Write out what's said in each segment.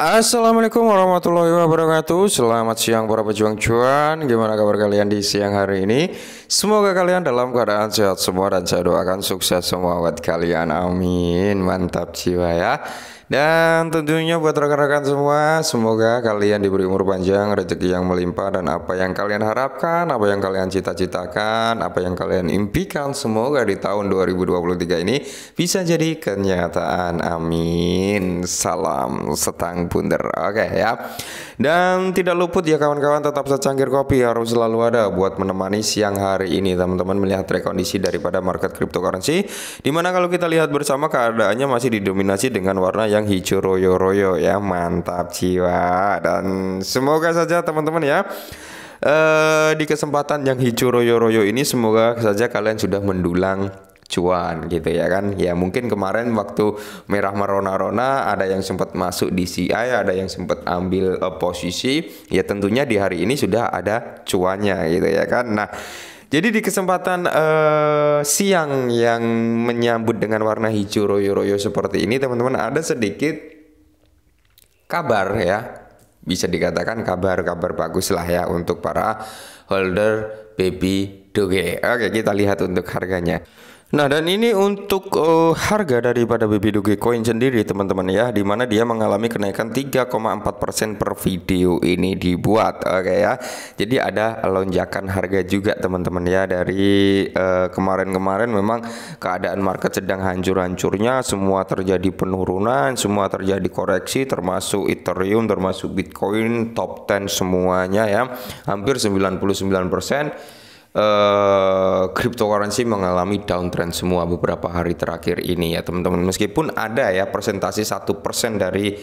Assalamualaikum warahmatullahi wabarakatuh Selamat siang para pejuang cuan Gimana kabar kalian di siang hari ini Semoga kalian dalam keadaan sehat semua Dan saya doakan sukses semua buat kalian Amin Mantap jiwa ya dan tentunya buat rekan-rekan semua, semoga kalian diberi umur panjang, rezeki yang melimpah dan apa yang kalian harapkan, apa yang kalian cita-citakan, apa yang kalian impikan semoga di tahun 2023 ini bisa jadi kenyataan. Amin. Salam setang bunder. Oke ya. Dan tidak luput ya kawan-kawan tetap secangkir kopi harus selalu ada buat menemani siang hari ini teman-teman melihat rekondisi daripada market cryptocurrency Dimana kalau kita lihat bersama keadaannya masih didominasi dengan warna yang yang hijau royo-royo ya mantap jiwa dan semoga saja teman-teman ya eh, di kesempatan yang hijau royo-royo ini semoga saja kalian sudah mendulang cuan gitu ya kan ya mungkin kemarin waktu merah merona-rona ada yang sempat masuk di CI ada yang sempat ambil uh, posisi ya tentunya di hari ini sudah ada cuannya gitu ya kan nah jadi di kesempatan uh, siang yang menyambut dengan warna hijau royo-royo seperti ini, teman-teman ada sedikit kabar ya. Bisa dikatakan kabar-kabar bagus lah ya untuk para holder baby doge. Oke, kita lihat untuk harganya. Nah dan ini untuk uh, harga daripada BB Dogecoin sendiri teman-teman ya di mana dia mengalami kenaikan 3,4% per video ini dibuat oke okay, ya Jadi ada lonjakan harga juga teman-teman ya Dari eh, kemarin-kemarin uh, memang keadaan market sedang hancur-hancurnya Semua terjadi penurunan, semua terjadi koreksi termasuk Ethereum, termasuk Bitcoin, top 10 semuanya ya Hampir 99% Uh, cryptocurrency mengalami downtrend semua beberapa hari terakhir ini ya teman-teman meskipun ada ya persentasi satu persen dari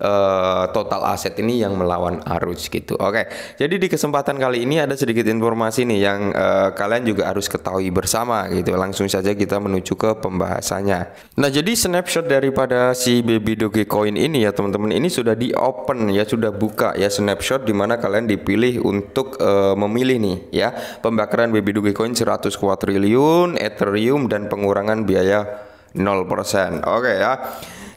Eh, total aset ini yang melawan arus gitu. Oke, jadi di kesempatan kali ini ada sedikit informasi nih yang uh, kalian juga harus ketahui bersama gitu. Langsung saja kita menuju ke pembahasannya. Nah, jadi snapshot daripada si baby Doge Coin ini ya teman-teman ini sudah di open ya sudah buka ya snapshot dimana kalian dipilih untuk uh, memilih nih ya pembakaran baby Doge Dogecoin 100 triliun Ethereum dan pengurangan biaya 0%. Oke okay, ya.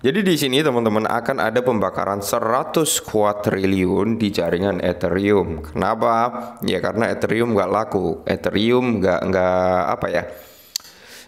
Jadi di sini teman-teman akan ada pembakaran 100 kuadriliun di jaringan Ethereum. Kenapa? Ya karena Ethereum nggak laku. Ethereum nggak nggak apa ya?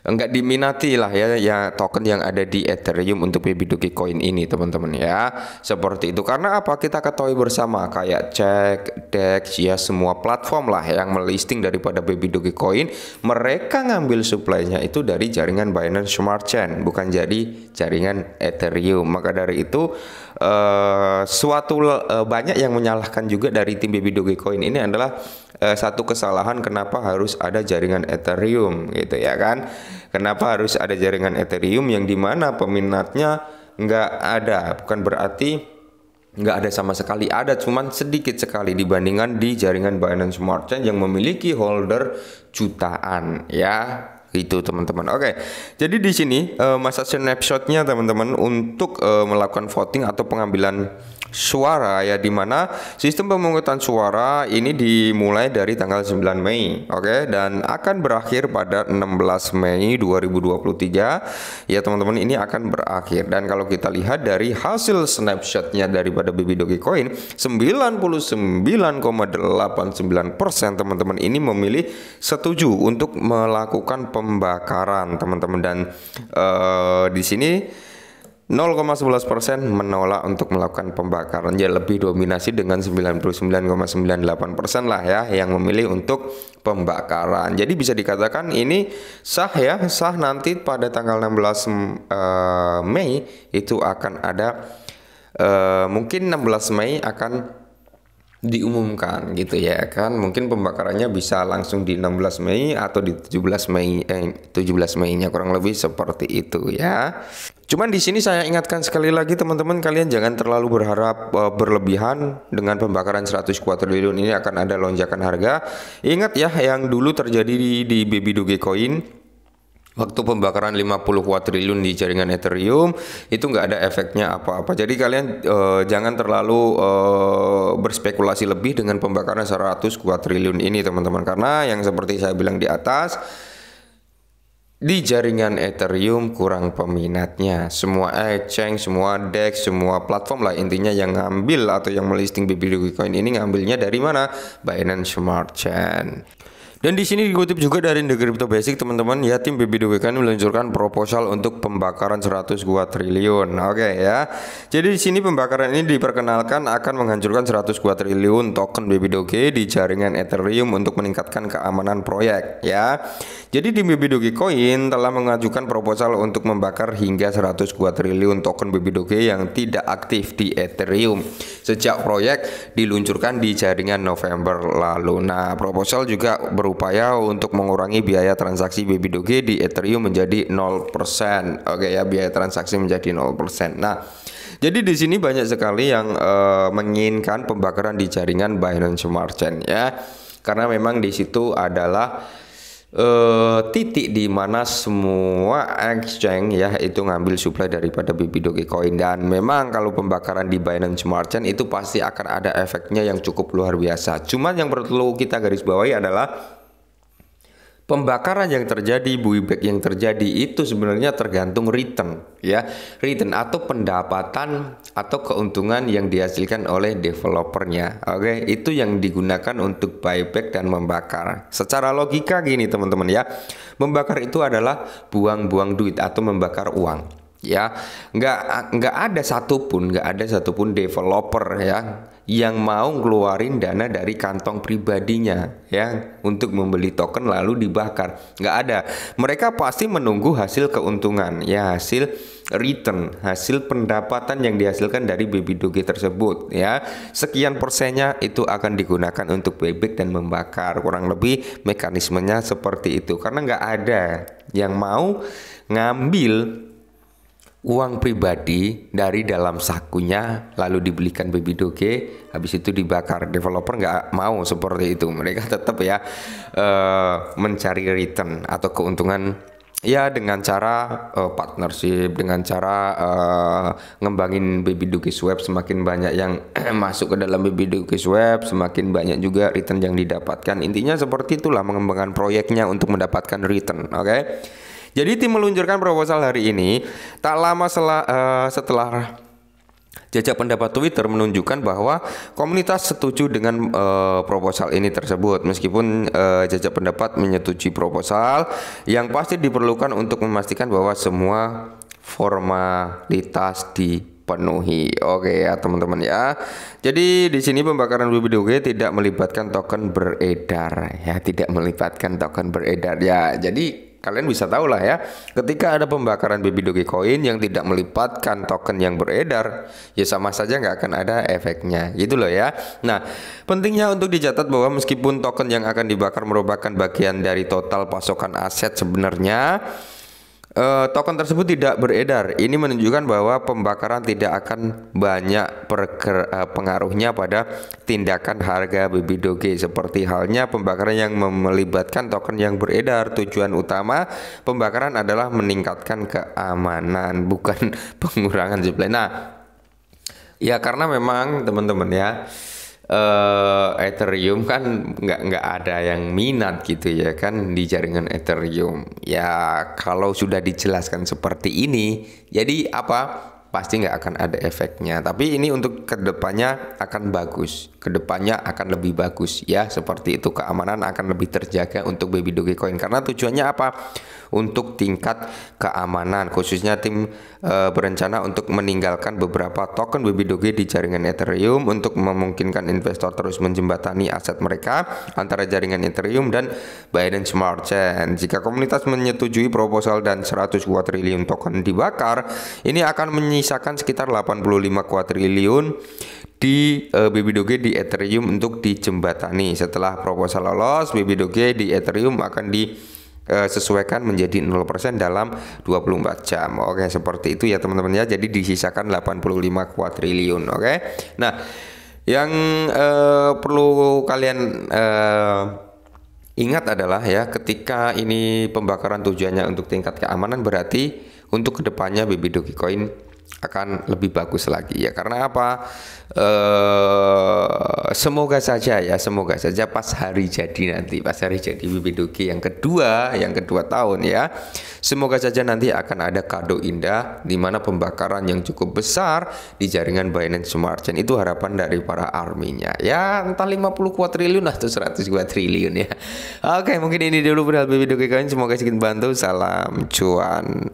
enggak diminati lah ya ya token yang ada di Ethereum untuk Bibiduki Coin ini teman-teman ya seperti itu karena apa kita ketahui bersama kayak cek Dex ya semua platform lah yang melisting daripada Bibiduki Coin mereka ngambil suplainya itu dari jaringan Binance Smart Chain bukan jadi jaringan Ethereum maka dari itu Eh, suatu uh, banyak yang menyalahkan juga dari tim baby Dogecoin ini adalah uh, satu kesalahan kenapa harus ada jaringan Ethereum gitu ya kan? Kenapa harus ada jaringan Ethereum yang dimana peminatnya nggak ada? Bukan berarti nggak ada sama sekali ada cuman sedikit sekali dibandingkan di jaringan Binance Smart Chain yang memiliki holder jutaan ya itu teman-teman. Oke, jadi di sini uh, masa snapshotnya teman-teman untuk uh, melakukan voting atau pengambilan suara ya di mana sistem pemungutan suara ini dimulai dari tanggal 9 Mei oke okay? dan akan berakhir pada 16 Mei 2023 ya teman-teman ini akan berakhir dan kalau kita lihat dari hasil snapshotnya daripada BB Coin 99,89% teman-teman ini memilih setuju untuk melakukan pembakaran teman-teman dan uh, di sini 0,11% menolak untuk melakukan pembakaran ya lebih dominasi dengan 99,98% lah ya yang memilih untuk pembakaran jadi bisa dikatakan ini sah ya sah nanti pada tanggal 16 uh, eh, Mei itu akan ada uh, mungkin 16 Mei akan diumumkan gitu ya kan mungkin pembakarannya bisa langsung di 16 Mei atau di 17 Mei eh 17 Mei-nya kurang lebih seperti itu ya Cuman di sini saya ingatkan sekali lagi teman-teman kalian jangan terlalu berharap uh, berlebihan dengan pembakaran 100 triliun ini akan ada lonjakan harga. Ingat ya yang dulu terjadi di, di baby Coin waktu pembakaran 50 triliun di jaringan Ethereum itu nggak ada efeknya apa-apa. Jadi kalian e, jangan terlalu e, berspekulasi lebih dengan pembakaran 100 triliun ini teman-teman karena yang seperti saya bilang di atas di jaringan Ethereum kurang peminatnya semua exchange semua DEX semua platform lah intinya yang ngambil atau yang melisting BBD Bitcoin ini ngambilnya dari mana Binance Smart Chain dan di sini dikutip juga dari The Crypto Basic teman-teman ya tim BBDW kan meluncurkan proposal untuk pembakaran 100 kuat triliun. Oke okay, ya. Jadi di sini pembakaran ini diperkenalkan akan menghancurkan 100 kuat triliun token BBDG di jaringan Ethereum untuk meningkatkan keamanan proyek ya. Jadi tim BBDG Coin telah mengajukan proposal untuk membakar hingga 100 kuat triliun token BBDG yang tidak aktif di Ethereum sejak proyek diluncurkan di jaringan November lalu. Nah, proposal juga berupa berupaya untuk mengurangi biaya transaksi Baby Doge di Ethereum menjadi 0%. Oke ya, biaya transaksi menjadi 0%. Nah, jadi di sini banyak sekali yang uh, menginginkan pembakaran di jaringan Binance Smart Chain ya. Karena memang di situ adalah uh, titik di mana semua exchange ya itu ngambil supply daripada Doge Coin dan memang kalau pembakaran di Binance Smart Chain itu pasti akan ada efeknya yang cukup luar biasa. Cuman yang perlu kita garis bawahi adalah Pembakaran yang terjadi, buyback yang terjadi itu sebenarnya tergantung return ya, return atau pendapatan atau keuntungan yang dihasilkan oleh developernya. Oke, okay? itu yang digunakan untuk buyback dan membakar. Secara logika gini teman-teman ya, membakar itu adalah buang-buang duit atau membakar uang ya nggak nggak ada satupun nggak ada satupun developer ya yang mau ngeluarin dana dari kantong pribadinya ya untuk membeli token lalu dibakar nggak ada mereka pasti menunggu hasil keuntungan ya hasil return hasil pendapatan yang dihasilkan dari baby doge tersebut ya sekian persennya itu akan digunakan untuk bebek dan membakar kurang lebih mekanismenya seperti itu karena nggak ada yang mau ngambil uang pribadi dari dalam sakunya lalu dibelikan baby doge habis itu dibakar developer nggak mau seperti itu mereka tetap ya uh, mencari return atau keuntungan ya dengan cara uh, partnership dengan cara uh, ngembangin baby doge web semakin banyak yang masuk ke dalam baby doge web semakin banyak juga return yang didapatkan intinya seperti itulah mengembangkan proyeknya untuk mendapatkan return oke okay? Jadi tim meluncurkan proposal hari ini tak lama eh, setelah, uh, setelah Jejak pendapat Twitter menunjukkan bahwa komunitas setuju dengan uh, proposal ini tersebut, meskipun uh, eh, jejak pendapat menyetujui proposal yang pasti diperlukan untuk memastikan bahwa semua formalitas dipenuhi. Oke ya teman-teman ya. Jadi di sini pembakaran BBDG tidak melibatkan token beredar ya, tidak melibatkan token beredar ya. Jadi Kalian bisa tahu lah ya, ketika ada pembakaran baby Dogecoin yang tidak melipatkan token yang beredar, ya sama saja nggak akan ada efeknya. Gitu loh ya. Nah, pentingnya untuk dicatat bahwa meskipun token yang akan dibakar merupakan bagian dari total pasokan aset sebenarnya, Uh, token tersebut tidak beredar. Ini menunjukkan bahwa pembakaran tidak akan banyak perger, uh, pengaruhnya pada tindakan harga baby Doge seperti halnya pembakaran yang melibatkan token yang beredar. Tujuan utama pembakaran adalah meningkatkan keamanan bukan pengurangan supply. Nah, ya karena memang teman-teman ya uh, Ethereum kan nggak nggak ada yang minat gitu ya kan di jaringan Ethereum. Ya kalau sudah dijelaskan seperti ini, jadi apa pasti nggak akan ada efeknya. Tapi ini untuk kedepannya akan bagus kedepannya akan lebih bagus ya seperti itu keamanan akan lebih terjaga untuk baby Dogecoin karena tujuannya apa untuk tingkat keamanan khususnya tim e, berencana untuk meninggalkan beberapa token baby Doge di jaringan Ethereum untuk memungkinkan investor terus menjembatani aset mereka antara jaringan Ethereum dan Binance Smart Chain jika komunitas menyetujui proposal dan 100 kuatriliun token dibakar ini akan menyisakan sekitar 85 kuatriliun di e, eh, BB Doge di Ethereum untuk dijembatani. Setelah proposal lolos, BB Doge di Ethereum akan di eh, sesuaikan menjadi 0% dalam 24 jam. Oke, seperti itu ya teman-teman ya. Jadi disisakan 85 kuadriliun, oke. Nah, yang eh, perlu kalian ingat adalah ya ketika ini pembakaran tujuannya untuk tingkat keamanan berarti untuk kedepannya BB Coin akan lebih bagus lagi ya karena apa e, semoga saja ya semoga saja pas hari jadi nanti pas hari jadi Duki yang kedua yang kedua tahun ya semoga saja nanti akan ada kado indah di mana pembakaran yang cukup besar di jaringan Binance Smart Chain itu harapan dari para arminya ya entah 50 kuat triliun atau 100 triliun ya oke mungkin ini dulu perihal Duki kalian semoga sedikit bantu salam cuan